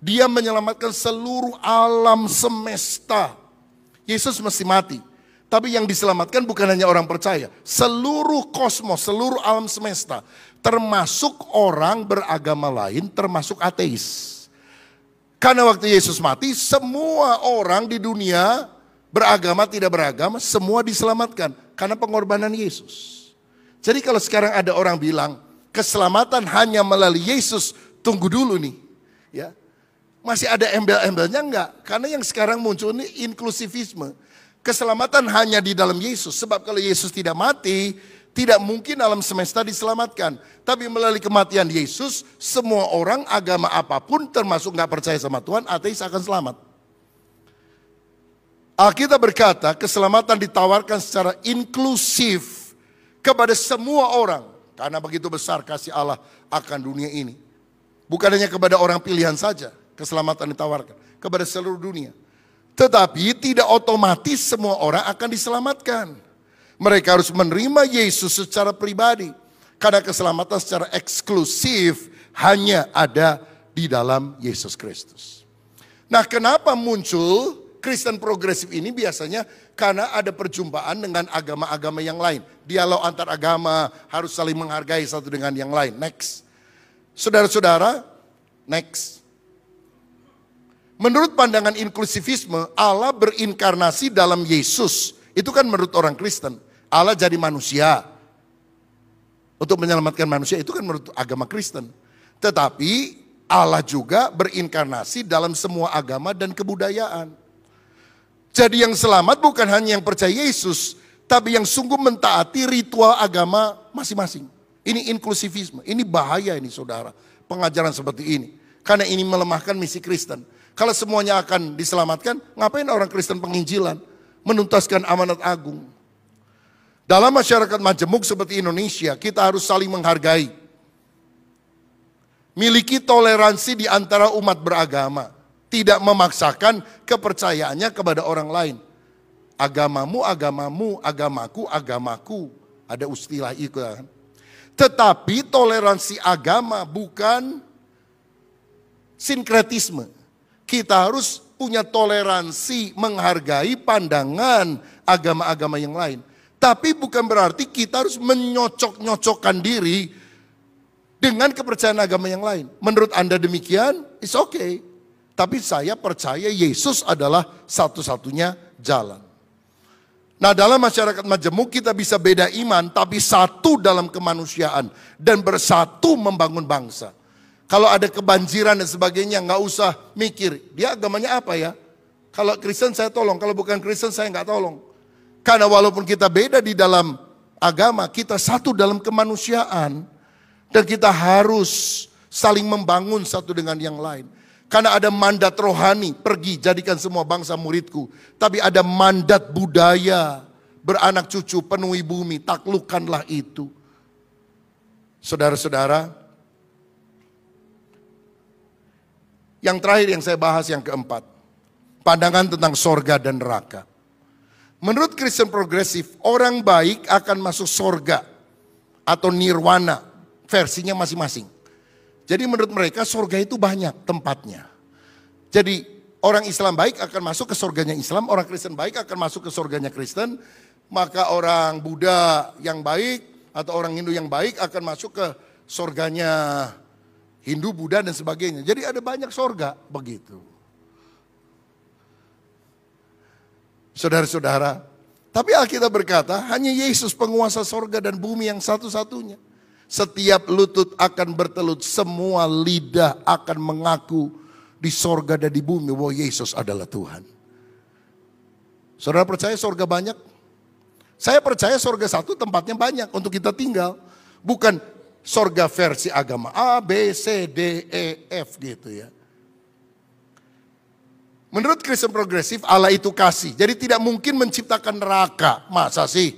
dia menyelamatkan seluruh alam semesta. Yesus mesti mati. Tapi yang diselamatkan bukan hanya orang percaya, seluruh kosmos, seluruh alam semesta, termasuk orang beragama lain, termasuk ateis. Karena waktu Yesus mati, semua orang di dunia beragama tidak beragama, semua diselamatkan karena pengorbanan Yesus. Jadi kalau sekarang ada orang bilang keselamatan hanya melalui Yesus, tunggu dulu nih, ya. Masih ada embel-embelnya enggak? Karena yang sekarang muncul ini inklusivisme Keselamatan hanya di dalam Yesus. Sebab kalau Yesus tidak mati, tidak mungkin alam semesta diselamatkan. Tapi melalui kematian Yesus, semua orang agama apapun termasuk nggak percaya sama Tuhan, ateis akan selamat. Alkitab berkata keselamatan ditawarkan secara inklusif kepada semua orang. Karena begitu besar kasih Allah akan dunia ini. Bukan hanya kepada orang pilihan saja keselamatan ditawarkan. Kepada seluruh dunia. Tetapi tidak otomatis semua orang akan diselamatkan. Mereka harus menerima Yesus secara pribadi. Karena keselamatan secara eksklusif hanya ada di dalam Yesus Kristus. Nah kenapa muncul Kristen progresif ini biasanya karena ada perjumpaan dengan agama-agama yang lain. Dialog antar agama harus saling menghargai satu dengan yang lain. Next. Saudara-saudara, next menurut pandangan inklusivisme, Allah berinkarnasi dalam Yesus. Itu kan menurut orang Kristen. Allah jadi manusia. Untuk menyelamatkan manusia itu kan menurut agama Kristen. Tetapi Allah juga berinkarnasi dalam semua agama dan kebudayaan. Jadi yang selamat bukan hanya yang percaya Yesus, tapi yang sungguh mentaati ritual agama masing-masing. Ini inklusivisme, ini bahaya ini saudara. Pengajaran seperti ini. Karena ini melemahkan misi Kristen. Kalau semuanya akan diselamatkan, ngapain orang Kristen penginjilan? Menuntaskan amanat agung. Dalam masyarakat majemuk seperti Indonesia, kita harus saling menghargai. Miliki toleransi di antara umat beragama. Tidak memaksakan kepercayaannya kepada orang lain. Agamamu, agamamu, agamaku, agamaku. Ada istilah itu ya kan? Tetapi toleransi agama bukan sinkretisme. Kita harus punya toleransi menghargai pandangan agama-agama yang lain. Tapi bukan berarti kita harus menyocok-nyocokkan diri dengan kepercayaan agama yang lain. Menurut Anda demikian, it's okay. Tapi saya percaya Yesus adalah satu-satunya jalan. Nah dalam masyarakat majemuk kita bisa beda iman tapi satu dalam kemanusiaan dan bersatu membangun bangsa. Kalau ada kebanjiran dan sebagainya, nggak usah mikir. Dia agamanya apa ya? Kalau Kristen saya tolong, kalau bukan Kristen saya nggak tolong. Karena walaupun kita beda di dalam agama, kita satu dalam kemanusiaan. Dan kita harus saling membangun satu dengan yang lain. Karena ada mandat rohani, pergi jadikan semua bangsa muridku. Tapi ada mandat budaya, beranak cucu, penuhi bumi, taklukkanlah itu. Saudara-saudara, Yang terakhir yang saya bahas yang keempat. Pandangan tentang sorga dan neraka. Menurut Kristen progresif, orang baik akan masuk sorga atau nirwana. Versinya masing-masing. Jadi menurut mereka sorga itu banyak tempatnya. Jadi orang Islam baik akan masuk ke sorganya Islam, orang Kristen baik akan masuk ke sorganya Kristen. Maka orang Buddha yang baik atau orang Hindu yang baik akan masuk ke sorganya Hindu, Buddha dan sebagainya. Jadi ada banyak sorga begitu. Saudara-saudara, tapi Alkitab berkata hanya Yesus penguasa sorga dan bumi yang satu-satunya. Setiap lutut akan bertelut, semua lidah akan mengaku di sorga dan di bumi bahwa Yesus adalah Tuhan. Saudara percaya sorga banyak? Saya percaya sorga satu tempatnya banyak untuk kita tinggal. Bukan Sorga versi agama A, B, C, D, E, F gitu ya. Menurut Kristen progresif Allah itu kasih. Jadi tidak mungkin menciptakan neraka. Masa sih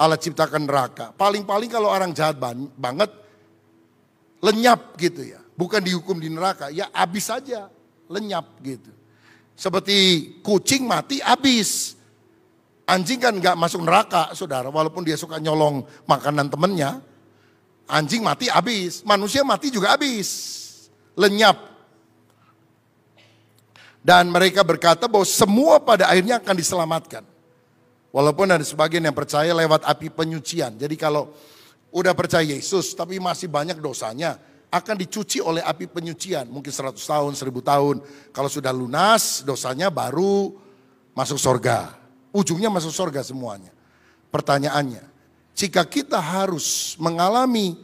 Allah ciptakan neraka? Paling-paling kalau orang jahat banget lenyap gitu ya. Bukan dihukum di neraka, ya abis saja, lenyap gitu. Seperti kucing mati abis, Anjing kan nggak masuk neraka, saudara. Walaupun dia suka nyolong makanan temennya, Anjing mati habis, manusia mati juga habis. Lenyap. Dan mereka berkata bahwa semua pada akhirnya akan diselamatkan. Walaupun ada sebagian yang percaya lewat api penyucian. Jadi kalau udah percaya Yesus tapi masih banyak dosanya, akan dicuci oleh api penyucian. Mungkin 100 tahun, 1000 tahun. Kalau sudah lunas dosanya baru masuk sorga. Ujungnya masuk sorga semuanya. Pertanyaannya, jika kita harus mengalami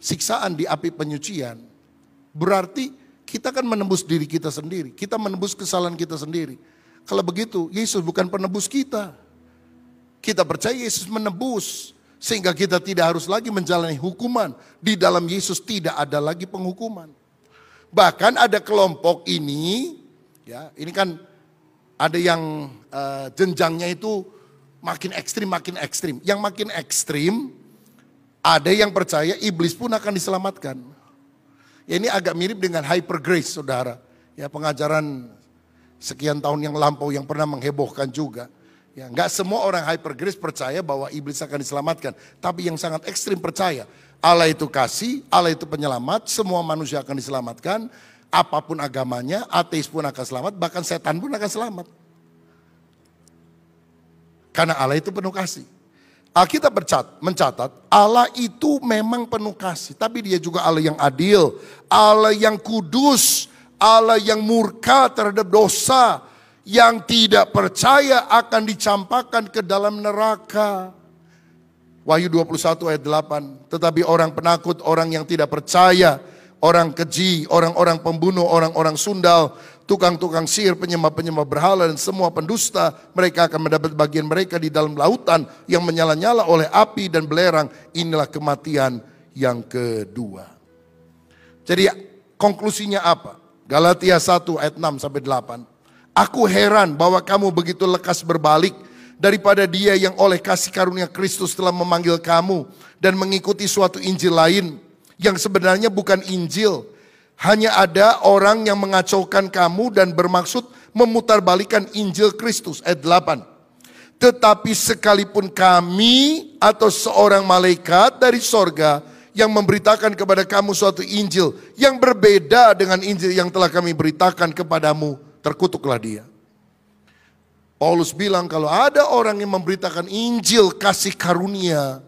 siksaan di api penyucian, berarti kita akan menembus diri kita sendiri. Kita menembus kesalahan kita sendiri. Kalau begitu, Yesus bukan penebus kita. Kita percaya Yesus menebus sehingga kita tidak harus lagi menjalani hukuman. Di dalam Yesus tidak ada lagi penghukuman. Bahkan ada kelompok ini, ya, ini kan ada yang uh, jenjangnya itu Makin ekstrim, makin ekstrim. Yang makin ekstrim, ada yang percaya iblis pun akan diselamatkan. Ya ini agak mirip dengan hyper grace saudara. Ya pengajaran sekian tahun yang lampau yang pernah menghebohkan juga. Ya, nggak semua orang hyper grace percaya bahwa iblis akan diselamatkan, tapi yang sangat ekstrim percaya Allah itu kasih, Allah itu penyelamat, semua manusia akan diselamatkan, apapun agamanya, ateis pun akan selamat, bahkan setan pun akan selamat. Karena Allah itu penuh kasih. Alkitab bercat, mencatat Allah itu memang penuh kasih, tapi dia juga Allah yang adil, Allah yang kudus, Allah yang murka terhadap dosa, yang tidak percaya akan dicampakkan ke dalam neraka. Wahyu 21 ayat 8. Tetapi orang penakut, orang yang tidak percaya, orang keji, orang-orang pembunuh, orang-orang sundal, tukang-tukang sihir, penyembah-penyembah berhala dan semua pendusta, mereka akan mendapat bagian mereka di dalam lautan yang menyala-nyala oleh api dan belerang. Inilah kematian yang kedua. Jadi konklusinya apa? Galatia 1 ayat 6 sampai 8. Aku heran bahwa kamu begitu lekas berbalik daripada dia yang oleh kasih karunia Kristus telah memanggil kamu dan mengikuti suatu Injil lain yang sebenarnya bukan Injil hanya ada orang yang mengacaukan kamu dan bermaksud memutarbalikan Injil Kristus. Ayat 8. Tetapi sekalipun kami atau seorang malaikat dari sorga yang memberitakan kepada kamu suatu Injil yang berbeda dengan Injil yang telah kami beritakan kepadamu, terkutuklah dia. Paulus bilang kalau ada orang yang memberitakan Injil kasih karunia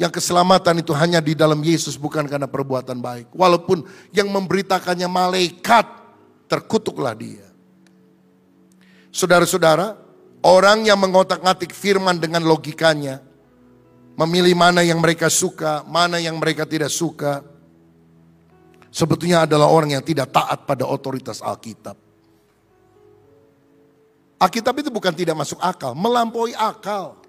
yang keselamatan itu hanya di dalam Yesus bukan karena perbuatan baik. Walaupun yang memberitakannya malaikat, terkutuklah dia. Saudara-saudara, orang yang mengotak-atik firman dengan logikanya, memilih mana yang mereka suka, mana yang mereka tidak suka, sebetulnya adalah orang yang tidak taat pada otoritas Alkitab. Alkitab itu bukan tidak masuk akal, melampaui akal.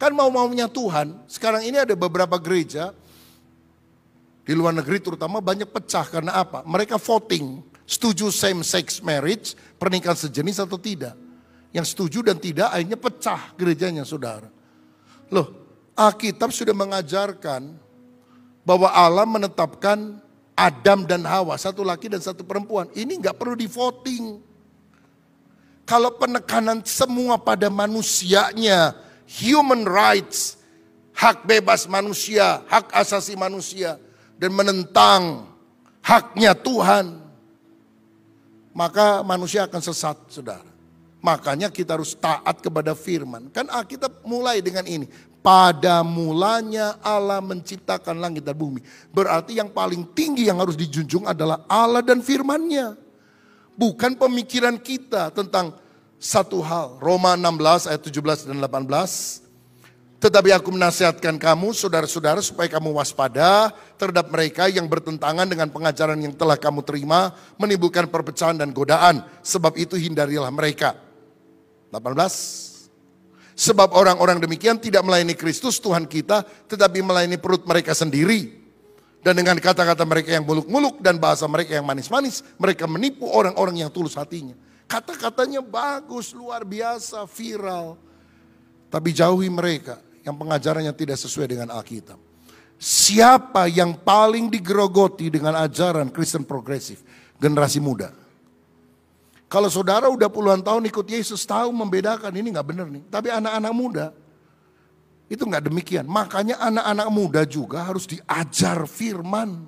Kan mau-maunya Tuhan, sekarang ini ada beberapa gereja di luar negeri terutama banyak pecah karena apa? Mereka voting setuju same sex marriage, pernikahan sejenis atau tidak. Yang setuju dan tidak akhirnya pecah gerejanya saudara. Loh, Alkitab sudah mengajarkan bahwa Allah menetapkan Adam dan Hawa, satu laki dan satu perempuan. Ini nggak perlu di voting. Kalau penekanan semua pada manusianya, human rights, hak bebas manusia, hak asasi manusia, dan menentang haknya Tuhan, maka manusia akan sesat, saudara. Makanya kita harus taat kepada firman. Kan kita mulai dengan ini. Pada mulanya Allah menciptakan langit dan bumi. Berarti yang paling tinggi yang harus dijunjung adalah Allah dan firmannya. Bukan pemikiran kita tentang satu hal. Roma 16 ayat 17 dan 18. Tetapi aku menasihatkan kamu, saudara-saudara, supaya kamu waspada terhadap mereka yang bertentangan dengan pengajaran yang telah kamu terima, menimbulkan perpecahan dan godaan. Sebab itu hindarilah mereka. 18. Sebab orang-orang demikian tidak melayani Kristus Tuhan kita, tetapi melayani perut mereka sendiri. Dan dengan kata-kata mereka yang muluk-muluk dan bahasa mereka yang manis-manis, mereka menipu orang-orang yang tulus hatinya. Kata-katanya bagus, luar biasa, viral. Tapi jauhi mereka yang pengajarannya tidak sesuai dengan Alkitab. Siapa yang paling digerogoti dengan ajaran Kristen progresif? Generasi muda. Kalau saudara udah puluhan tahun ikut Yesus tahu membedakan ini nggak benar nih. Tapi anak-anak muda itu nggak demikian. Makanya anak-anak muda juga harus diajar firman.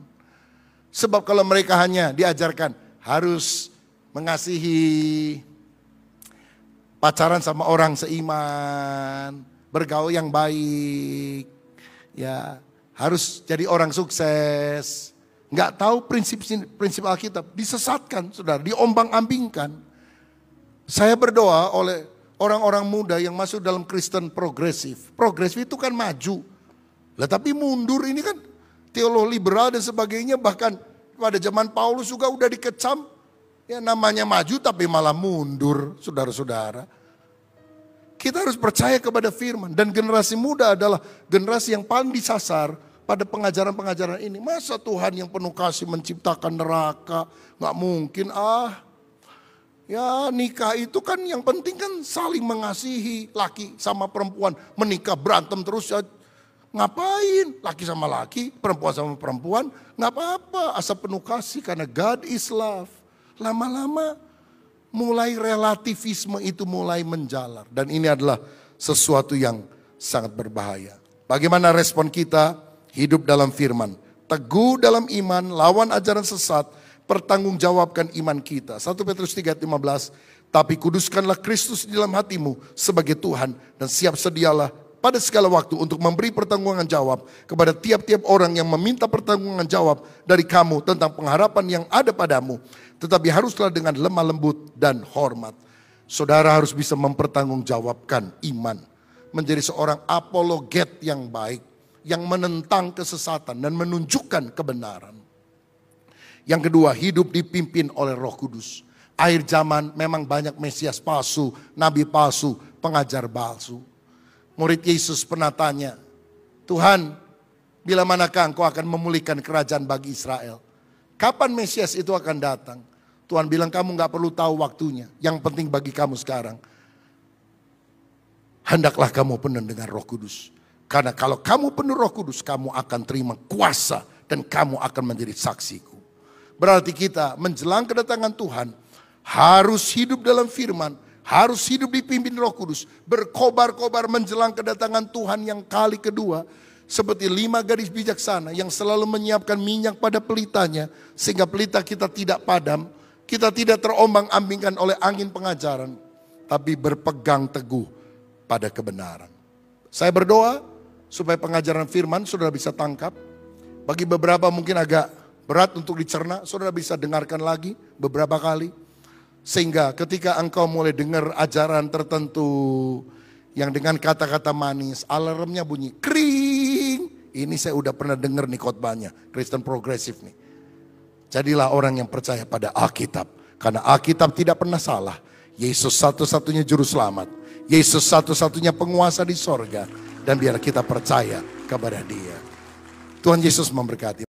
Sebab kalau mereka hanya diajarkan harus mengasihi, pacaran sama orang seiman, bergaul yang baik, ya harus jadi orang sukses. Nggak tahu prinsip prinsip Alkitab, disesatkan saudara, diombang-ambingkan. Saya berdoa oleh orang-orang muda yang masuk dalam Kristen progresif. Progresif itu kan maju. Lah tapi mundur ini kan teolog liberal dan sebagainya bahkan pada zaman Paulus juga udah dikecam Ya namanya maju tapi malah mundur, saudara-saudara. Kita harus percaya kepada firman. Dan generasi muda adalah generasi yang paling disasar pada pengajaran-pengajaran ini. Masa Tuhan yang penuh kasih menciptakan neraka? Gak mungkin ah. Ya nikah itu kan yang penting kan saling mengasihi laki sama perempuan. Menikah berantem terus ya ngapain? Laki sama laki, perempuan sama perempuan. Gak apa-apa asal penuh kasih karena God is love. Lama-lama mulai relativisme itu mulai menjalar. Dan ini adalah sesuatu yang sangat berbahaya. Bagaimana respon kita hidup dalam firman? Teguh dalam iman, lawan ajaran sesat, pertanggungjawabkan iman kita. 1 Petrus 3:15, tapi kuduskanlah Kristus di dalam hatimu sebagai Tuhan dan siap sedialah pada segala waktu untuk memberi pertanggungan jawab kepada tiap-tiap orang yang meminta pertanggungan jawab dari kamu tentang pengharapan yang ada padamu. Tetapi haruslah dengan lemah lembut dan hormat. Saudara harus bisa mempertanggungjawabkan iman. Menjadi seorang apologet yang baik. Yang menentang kesesatan dan menunjukkan kebenaran. Yang kedua, hidup dipimpin oleh roh kudus. Akhir zaman memang banyak mesias palsu, nabi palsu, pengajar palsu. Murid Yesus pernah tanya, Tuhan, bila manakah engkau akan memulihkan kerajaan bagi Israel? Kapan Mesias itu akan datang? Tuhan bilang kamu nggak perlu tahu waktunya. Yang penting bagi kamu sekarang. Hendaklah kamu penuh dengan roh kudus. Karena kalau kamu penuh roh kudus, kamu akan terima kuasa. Dan kamu akan menjadi saksiku. Berarti kita menjelang kedatangan Tuhan, harus hidup dalam firman, harus hidup dipimpin roh kudus, berkobar-kobar menjelang kedatangan Tuhan yang kali kedua, seperti lima garis bijaksana yang selalu menyiapkan minyak pada pelitanya, sehingga pelita kita tidak padam, kita tidak terombang-ambingkan oleh angin pengajaran, tapi berpegang teguh pada kebenaran. Saya berdoa supaya pengajaran firman saudara bisa tangkap. Bagi beberapa mungkin agak berat untuk dicerna, saudara bisa dengarkan lagi beberapa kali. Sehingga ketika engkau mulai dengar ajaran tertentu yang dengan kata-kata manis, alarmnya bunyi kering. Ini saya udah pernah dengar nih khotbahnya, Kristen progresif nih. Jadilah orang yang percaya pada Alkitab. Karena Alkitab tidak pernah salah. Yesus satu-satunya juru selamat. Yesus satu-satunya penguasa di sorga. Dan biar kita percaya kepada dia. Tuhan Yesus memberkati.